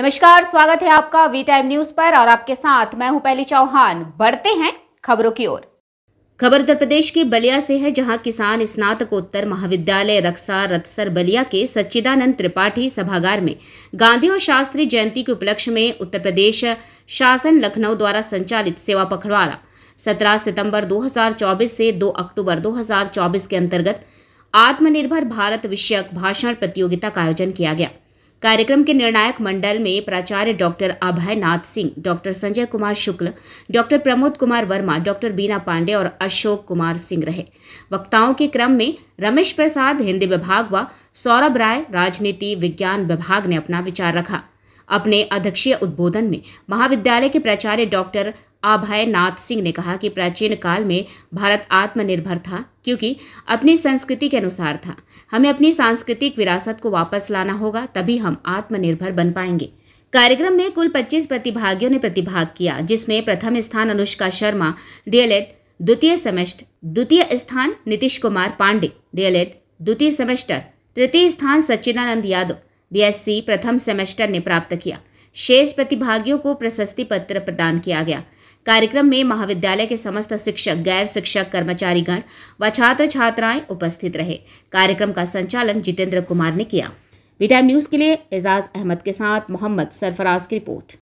नमस्कार स्वागत है आपका वी टाइम न्यूज पर और आपके साथ मैं हूं पहली चौहान बढ़ते हैं खबरों की ओर खबर उत्तर प्रदेश के बलिया से है जहां किसान स्नातकोत्तर महाविद्यालय रक्सा रतसर बलिया के सच्चिदानंद त्रिपाठी सभागार में गांधी और शास्त्री जयंती के उपलक्ष्य में उत्तर प्रदेश शासन लखनऊ द्वारा संचालित सेवा पखवाड़ा 17 सितंबर 2024 से 2 अक्टूबर 2024 के अंतर्गत आत्मनिर्भर भारत विषयक भाषण प्रतियोगिता का आयोजन किया गया कार्यक्रम के निर्णायक मंडल में प्राचार्य doctor Abhay Nath Singh doctor Sanjay Kumar Shukla doctor Pramod Kumar Verma doctor Beena Pandey और अशोक कुमार सिंह रहे वक्ताओं के क्रम में रमेश प्रसाद हिंदी विभाग व सौरभ राय राजनीति विज्ञान विभाग ने अपना विचार रखा अपने अध्यक्षीय उद्बोधन में महाविद्यालय के प्राचार्य डॉक्टर अभय नाथ सिंह ने कहा कि प्राचीन काल में भारत आत्मनिर्भर था क्योंकि अपनी संस्कृति के अनुसार था हमें अपनी सांस्कृतिक विरासत को वापस लाना होगा तभी हम आत्मनिर्भर बन पाएंगे कार्यक्रम में कुल 25 प्रतिभागियों ने प्रतिभाग किया जिसमें प्रथम स्थान अनुष्का शर्मा डीएलएड द्वितीय सेमेस्टर द्वितीय स्थान नीतीश कुमार पांडे डीएलएड द्वितीय सेमेस्टर तृतीय स्थान सच्चिदानंद यादव बीएससी प्रथम सेमेस्टर ने प्राप्त किया शेष प्रतिभागियों को प्रशस्ति पत्र प्रदान किया गया कार्यक्रम में महाविद्यालय के समस्त शिक्षक गैर शिक्षक कर्मचारीगण व छात्र छात्राएं उपस्थित रहे कार्यक्रम का संचालन जितेंद्र कुमार ने किया बी न्यूज़ के लिए एजाज अहमद के साथ मोहम्मद सरफराज की रिपोर्ट